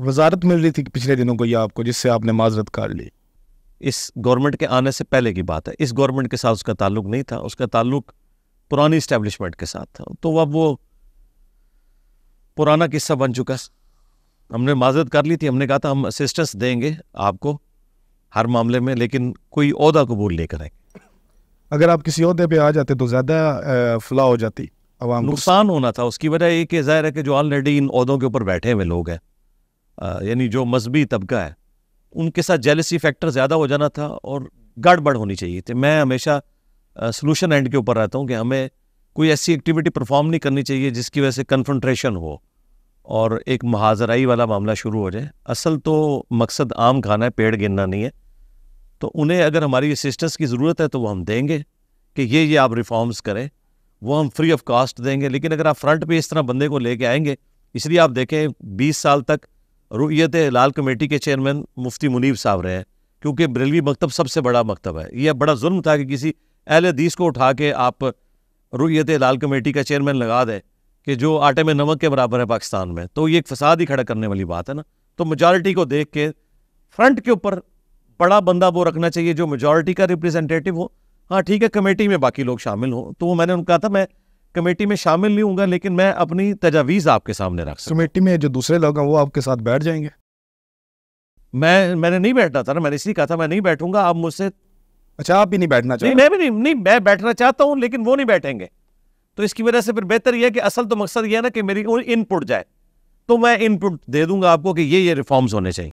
वजारत मिल रही थी पिछले दिनों को यह आपको जिससे आपने माजरत कर ली इस गवर्नमेंट के आने से पहले की बात है इस गवर्नमेंट के साथ उसका ताल्लुक नहीं था उसका ताल्लुक पुरानी इस्टेब्लिशमेंट के साथ था तो अब वो पुराना किस्सा बन चुका हमने माजरत कर ली थी हमने कहा था हम असिस्टेंस देंगे आपको हर मामले में लेकिन कोई अहदा कबूल ले करेंगे अगर आप किसी अहदे पर आ जाते तो ज़्यादा फ्लाह हो जाती नुकसान होना था उसकी वजह ये कि जाहिर है कि जो ऑलरेडी इन अहदों के ऊपर बैठे हुए लोग हैं यानी जो मजहबी तबका है उनके साथ जेलसी फैक्टर ज़्यादा हो जाना था और गड़बड़ होनी चाहिए थी मैं हमेशा सोलूशन एंड के ऊपर रहता हूँ कि हमें कोई ऐसी एक्टिविटी परफॉर्म नहीं करनी चाहिए जिसकी वजह से कन्फनट्रेशन हो और एक महाजराई वाला मामला शुरू हो जाए असल तो मकसद आम खाना है पेड़ गिनना नहीं है तो उन्हें अगर हमारी असिस्टेंस की ज़रूरत है तो वो हम देंगे कि ये ये आप रिफॉर्म्स करें वो हम फ्री ऑफ कास्ट देंगे लेकिन अगर आप फ्रंट पे इस तरह बंदे को लेके आएंगे इसलिए आप देखें 20 साल तक रुयत लाल कमेटी के चेयरमैन मुफ्ती मुनीब साहब रहे हैं क्योंकि बरेलवी मकतब सबसे बड़ा मकतब है यह बड़ा जुल्म था कि किसी अहल हदीस को उठा के आप रुयत लाल कमेटी का चेयरमैन लगा दें कि जो आटे में नमक के बराबर है पाकिस्तान में तो ये एक फसाद ही खड़ा करने वाली बात है ना तो मेजॉरिटी को देख के फ्रंट के ऊपर बड़ा बंदा वो रखना चाहिए जो मेजॉरिटी का रिप्रेजेंटेटिव हो हाँ ठीक है कमेटी में बाकी लोग शामिल हों तो वो मैंने उनका था मैं कमेटी में शामिल नहीं हूँ लेकिन मैं अपनी तजावीज़ आपके सामने रख सकता कमेटी में जो दूसरे लोग हैं वो आपके साथ बैठ जाएंगे मैं मैंने नहीं बैठना था ना मैंने इसलिए कहा था मैं नहीं बैठूंगा आप मुझसे अच्छा आप भी नहीं बैठना चाहते मैं भी नहीं नहीं मैं बैठना चाहता हूँ लेकिन वो नहीं बैठेंगे तो इसकी वजह से फिर बेहतर यह कि असल तो मकसद यह है ना कि मेरी इनपुट जाए तो मैं इनपुट दे दूंगा आपको कि ये ये रिफॉर्म्स होने चाहिए